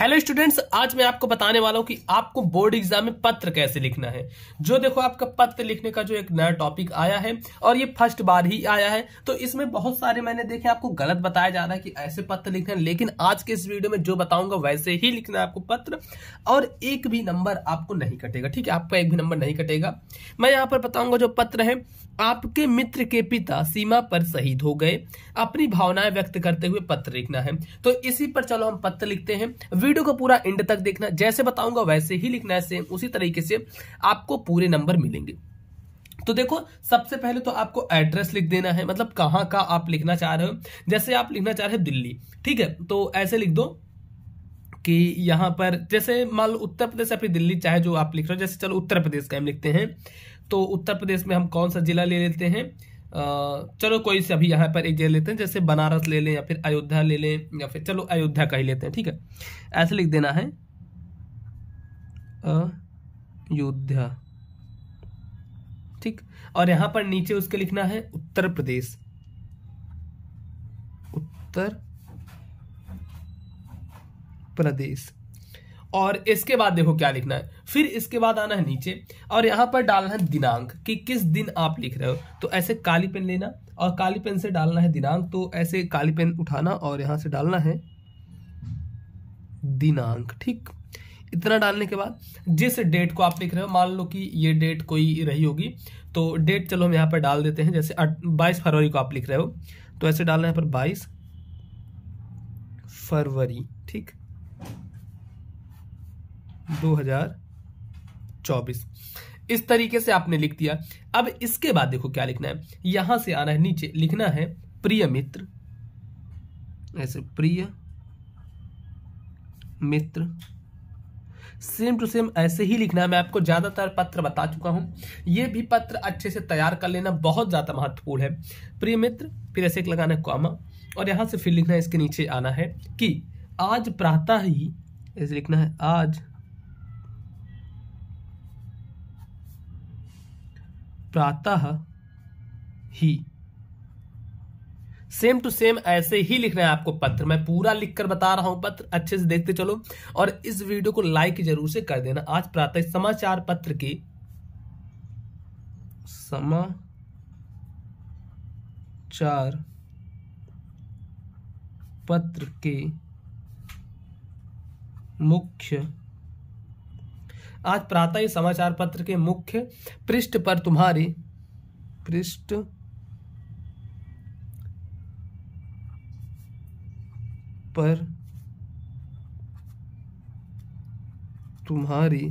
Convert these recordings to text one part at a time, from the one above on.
hello students आज मैं आपको बताने वाला हूं कि आपको बोर्ड एग्जाम में पत्र कैसे लिखना है जो देखो आपका पत्र लिखने का जो एक नया टॉपिक आया है और ये फर्स्ट बार ही आया है तो इसमें बहुत सारे मैंने देखे आपको गलत बताया जा रहा है कि ऐसे पत्र लिखना है लेकिन आज के इस वीडियो में जो बताऊंगा वैसे ही लिखना है आपको पत्र और एक भी नंबर आपको नहीं कटेगा ठीक है आपका एक भी नंबर नहीं कटेगा मैं यहाँ पर बताऊंगा जो पत्र है आपके मित्र के पिता सीमा पर शहीद हो गए अपनी भावनाएं व्यक्त करते हुए पत्र लिखना है तो इसी पर चलो हम पत्र लिखते हैं वीडियो को पूरा एंड तक देखना जैसे बताऊंगा वैसे ही लिखना है सेम उसी तरीके से आपको पूरे नंबर मिलेंगे तो देखो सबसे पहले तो आपको एड्रेस लिख देना है मतलब कहाँ का आप लिखना चाह रहे हो जैसे आप लिखना चाह रहे हो दिल्ली ठीक है तो ऐसे लिख दो कि यहां पर जैसे मान लो उत्तर प्रदेश या फिर दिल्ली चाहे जो आप लिख रहे हो जैसे चलो उत्तर प्रदेश का हम लिखते हैं तो उत्तर प्रदेश में हम कौन सा जिला ले लेते हैं चलो कोई से अभी यहाँ पर एक जिला लेते हैं जैसे बनारस ले लें या फिर अयोध्या ले लें या फिर चलो अयोध्या का ही लेते हैं ठीक है ऐसे लिख देना है अयोध्या ठीक और यहां पर नीचे उसके लिखना है उत्तर प्रदेश उत्तर प्रदेश और इसके बाद देखो क्या लिखना है फिर इसके बाद आना है नीचे और यहाँ पर डालना है दिनांक कि किस दिन आप लिख रहे हो तो ऐसे काली पेन लेना और काली पेन से डालना है दिनांक तो ऐसे काली पेन उठाना और यहाँ से डालना है दिनांक ठीक इतना डालने के बाद जिस डेट को आप लिख रहे हो मान लो कि ये डेट कोई रही होगी तो डेट चलो हम यहाँ पर डाल देते हैं जैसे बाईस फरवरी को आप लिख रहे हो तो ऐसे डालना है पर बाईस फरवरी ठीक 2024 इस तरीके से आपने लिख दिया अब इसके बाद देखो क्या लिखना है यहां से आना है नीचे लिखना है प्रिय मित्र ऐसे प्रिय मित्र सेम टू सेम ऐसे ही लिखना है मैं आपको ज़्यादातर पत्र बता चुका हूं ये भी पत्र अच्छे से तैयार कर लेना बहुत ज़्यादा महत्वपूर्ण है प्रिय मित्र फिर ऐसे एक लगाना है कॉमा और यहां से फिर लिखना है इसके नीचे आना है कि आज प्रातः ही ऐसे लिखना है आज प्रातः ही सेम टू सेम ऐसे ही लिखना है आपको पत्र मैं पूरा लिखकर बता रहा हूं पत्र अच्छे से देखते चलो और इस वीडियो को लाइक जरूर से कर देना आज प्रातः समाचार पत्र की समाचार पत्र के मुख्य आज प्रातः ही समाचार पत्र के मुख्य पृष्ठ पर तुम्हारी पृष्ठ पर तुम्हारी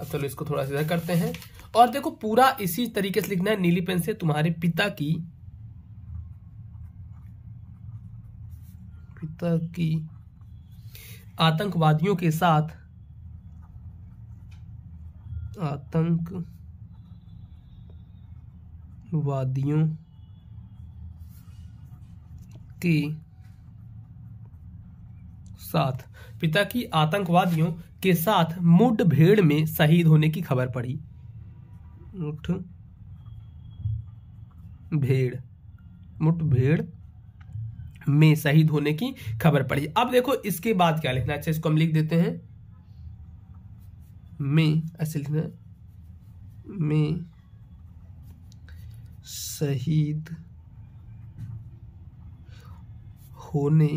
अब चलो इसको थोड़ा सीधा करते हैं और देखो पूरा इसी तरीके से लिखना है नीली पेन से तुम्हारे पिता की पिता की आतंकवादियों के साथ आतंकवादियों के साथ पिता की आतंकवादियों के साथ मुठभेड़ में शहीद होने की खबर पड़ी मुठ भेड़ मुठभेड़ में शहीद होने की खबर पड़ी अब देखो इसके बाद क्या लिखना है अच्छा इसको हम लिख देते हैं में ऐसे लिखना में शहीद होने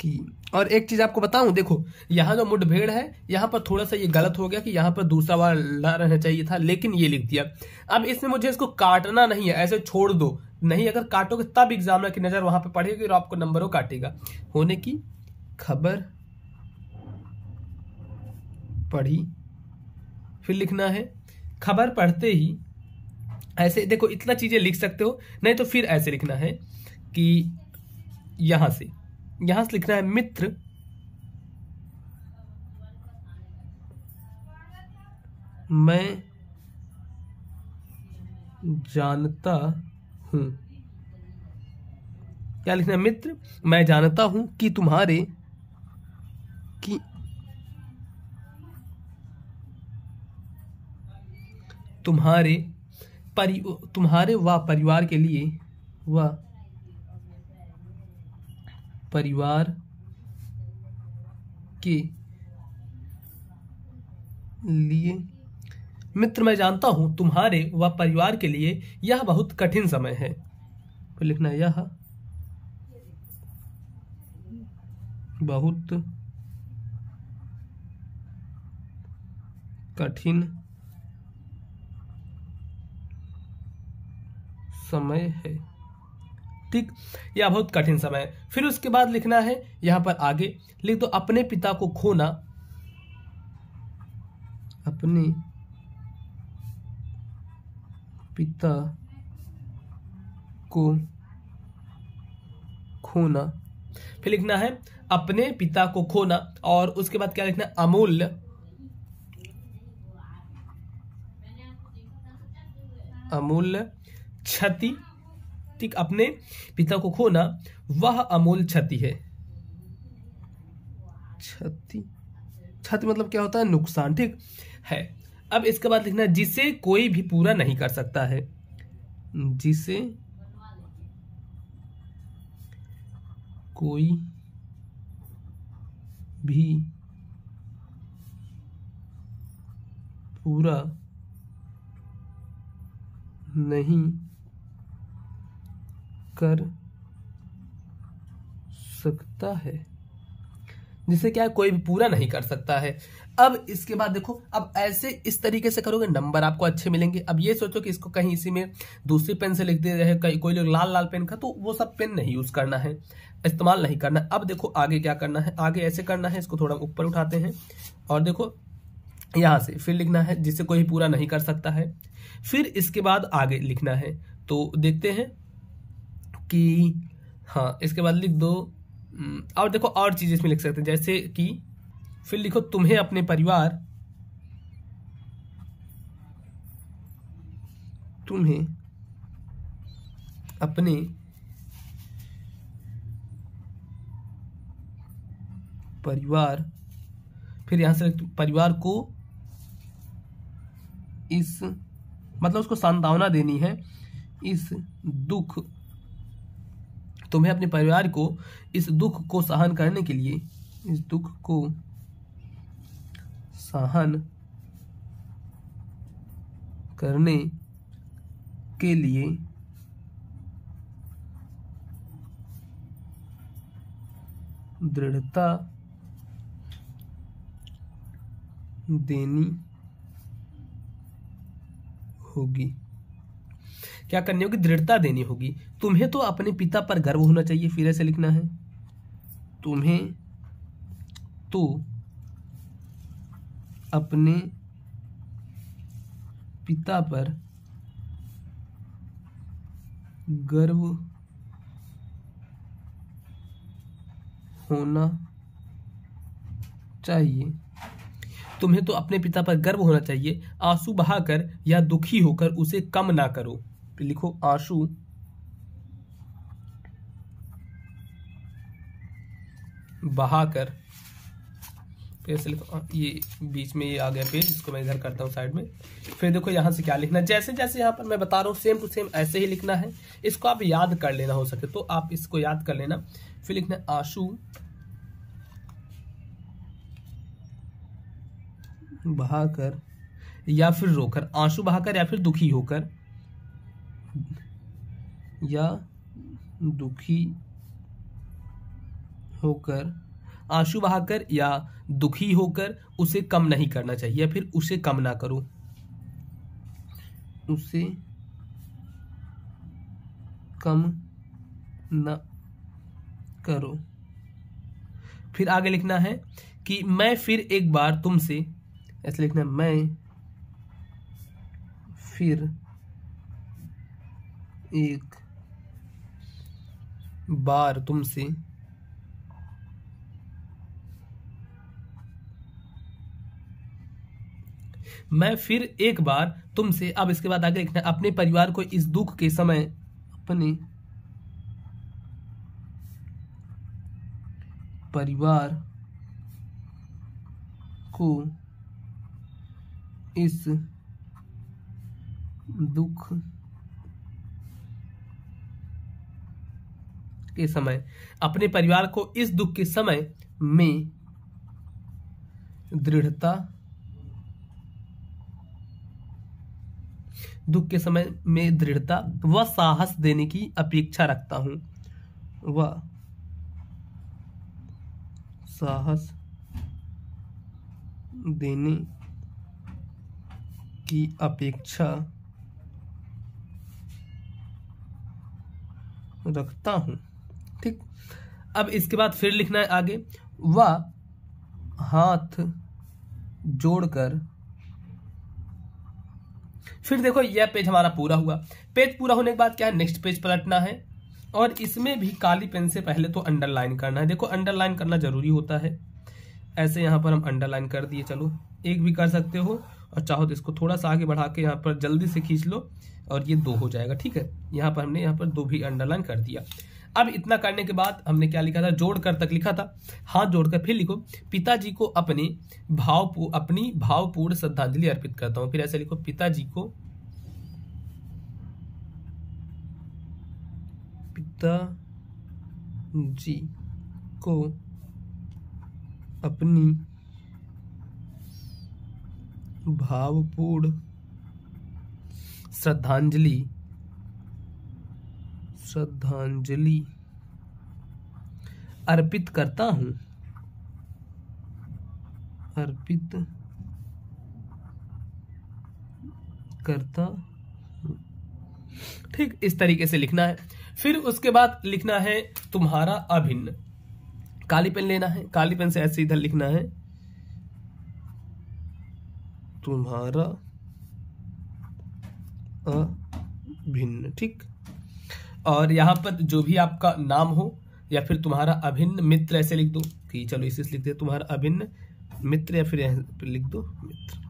की और एक चीज आपको बताऊं देखो यहां जो मुठभेड़ है यहां पर थोड़ा सा ये गलत हो गया कि यहां पर दूसरा बार ला रहना चाहिए था लेकिन ये लिख दिया अब इसमें मुझे इसको काटना नहीं है ऐसे छोड़ दो नहीं अगर काटोगे तब एग्जामिनर की नज़र वहां पर पड़ेगी और आपको नंबरों काटेगा होने की खबर पढ़ी फिर लिखना है खबर पढ़ते ही ऐसे देखो इतना चीज़ें लिख सकते हो नहीं तो फिर ऐसे लिखना है कि यहां से यहां से लिखना है मित्र मैं जानता हूं क्या लिखना है मित्र मैं जानता हूं कि तुम्हारे कि तुम्हारे परि तुम्हारे व परिवार के लिए व परिवार के लिए मित्र मैं जानता हूं तुम्हारे व परिवार के लिए यह बहुत कठिन समय है फिर लिखना यह बहुत कठिन समय है ठीक यह बहुत कठिन समय है फिर उसके बाद लिखना है यहां पर आगे लिख दो अपने पिता को खोना अपने पिता को खोना फिर लिखना है अपने पिता को खोना और उसके बाद क्या लिखना है अमूल्य अमूल्य क्षति ठीक अपने पिता को खोना वह अमूल क्षति है क्षति क्षति मतलब क्या होता है नुकसान ठीक है अब इसके बाद लिखना जिसे कोई भी पूरा नहीं कर सकता है जिसे कोई भी पूरा नहीं कर सकता है जिसे क्या है कोई भी पूरा नहीं कर सकता है अब इसके बाद देखो अब ऐसे इस तरीके से करोगे नंबर आपको अच्छे मिलेंगे अब ये सोचो कि इसको कहीं इसी में दूसरी पेन से लिख दे रहे कहीं कोई लोग लाल लाल पेन का तो वो सब पेन नहीं यूज करना है इस्तेमाल नहीं करना अब देखो आगे क्या करना है आगे ऐसे करना है इसको थोड़ा ऊपर उठाते हैं और देखो यहां से फिर लिखना है जिसे कोई पूरा नहीं कर सकता है फिर इसके बाद आगे लिखना है तो देखते हैं कि हाँ इसके बाद लिख दो और देखो और चीज इसमें लिख सकते हैं जैसे कि फिर लिखो तुम्हें अपने परिवार तुम्हें अपने परिवार फिर यहां से परिवार को इस मतलब उसको सांत्वना देनी है इस दुख तुम्हें तो अपने परिवार को इस दुख को सहन करने के लिए इस दुख को सहन करने के लिए दृढ़ता देनी होगी क्या करनी होगी दृढ़ता देनी होगी तुम्हें तो अपने पिता पर गर्व होना चाहिए फिर ऐसे लिखना है तुम्हें तो अपने पिता पर गर्व होना चाहिए तुम्हें तो अपने पिता पर गर्व होना चाहिए आंसू बहाकर या दुखी होकर उसे कम ना करो लिखो आंसू बहाकर फिर से लिखो ये बीच में ये आ गया पेज इसको मैं इधर करता हूँ साइड में फिर देखो यहाँ से क्या लिखना जैसे जैसे यहाँ पर मैं बता रहा हूँ सेम टू सेम ऐसे ही लिखना है इसको आप याद कर लेना हो सके तो आप इसको याद कर लेना फिर लिखना आंसू बहाकर या फिर रोकर आंसू बहाकर या फिर दुखी होकर या दुखी होकर आंसू बहाकर या दुखी होकर उसे कम नहीं करना चाहिए या फिर उसे कम ना करो उसे कम ना करो फिर आगे लिखना है कि मैं फिर एक बार तुमसे ऐसे लिखना है मैं फिर एक बार तुमसे मैं फिर एक बार तुमसे अब इसके बाद आगे लिखना अपने परिवार को इस दुख के समय अपने परिवार को इस दुख के समय अपने परिवार को इस दुख के समय में दृढ़ता दुख के समय में दृढ़ता व साहस देने की अपेक्षा रखता हूं व साहस देने की अपेक्षा रखता हूं ठीक अब इसके बाद फिर लिखना है आगे वह हाथ जोड़कर फिर देखो यह पेज हमारा पूरा हुआ पेज पूरा होने के बाद क्या है नेक्स्ट पेज पलटना है और इसमें भी काली पेन से पहले तो अंडरलाइन करना है देखो अंडरलाइन करना जरूरी होता है ऐसे यहाँ पर हम अंडरलाइन कर दिए चलो एक भी कर सकते हो और चाहो तो इसको थोड़ा सा आगे बढ़ा के यहाँ पर जल्दी से खींच लो और ये दो हो जाएगा ठीक है यहाँ पर हमने यहाँ पर दो भी अंडरलाइन कर दिया अब इतना करने के बाद हमने क्या लिखा था जोड़कर तक लिखा था हाथ जोड़कर फिर लिखो पिताजी को अपने भाव अपनी भावपूर्ण श्रद्धांजलि अर्पित करता हूं फिर ऐसे लिखो पिताजी को पिता जी को अपनी भावपूर्ण श्रद्धांजलि श्रद्धांजलि अर्पित करता हूं अर्पित करता ठीक इस तरीके से लिखना है फिर उसके बाद लिखना है तुम्हारा अभिन्न काली पेन लेना है काली पेन से ऐसे इधर लिखना है तुम्हारा अभिन्न ठीक और यहाँ पर जो भी आपका नाम हो या फिर तुम्हारा अभिन्न मित्र ऐसे लिख दो कि चलो इसे लिख दे तुम्हारा अभिन्न मित्र या फिर यहाँ लिख दो मित्र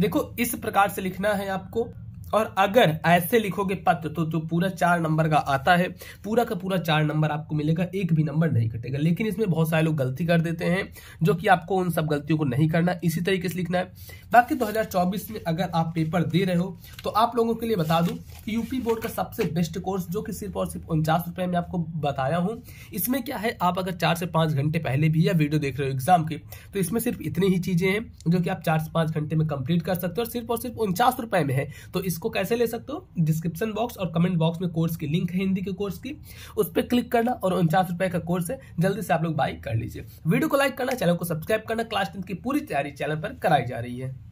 देखो इस प्रकार से लिखना है आपको और अगर ऐसे लिखोगे पत्र तो जो तो पूरा चार नंबर का आता है पूरा का पूरा चार नंबर आपको मिलेगा एक भी नंबर नहीं कटेगा लेकिन इसमें बहुत सारे लोग गलती कर देते हैं जो कि आपको उन सब गलतियों को नहीं करना इसी तरीके से लिखना है बाकी 2024 में अगर आप पेपर दे रहे हो तो आप लोगों के लिए बता दूं कि यूपी बोर्ड का सबसे बेस्ट कोर्स जो कि सिर्फ और सिर्फ उनचास रुपये में आपको बताया हूं इसमें क्या है आप अगर चार से पांच घंटे पहले भी या वीडियो देख रहे हो एग्जाम की तो इसमें सिर्फ इतनी ही चीज़ें हैं जो कि आप चार से पांच घंटे में कंप्लीट कर सकते हो और सिर्फ और सिर्फ उनचास रुपए में है तो इस इसको कैसे ले सकते हो डिस्क्रिप्शन बॉक्स और कमेंट बॉक्स में कोर्स की लिंक है हिंदी के कोर्स की उस पर क्लिक करना और उनचास रुपए का कोर्स है जल्दी से आप लोग बाई कर लीजिए वीडियो को लाइक करना चैनल को सब्सक्राइब करना क्लास टेंथ की पूरी तैयारी चैनल पर कराई जा रही है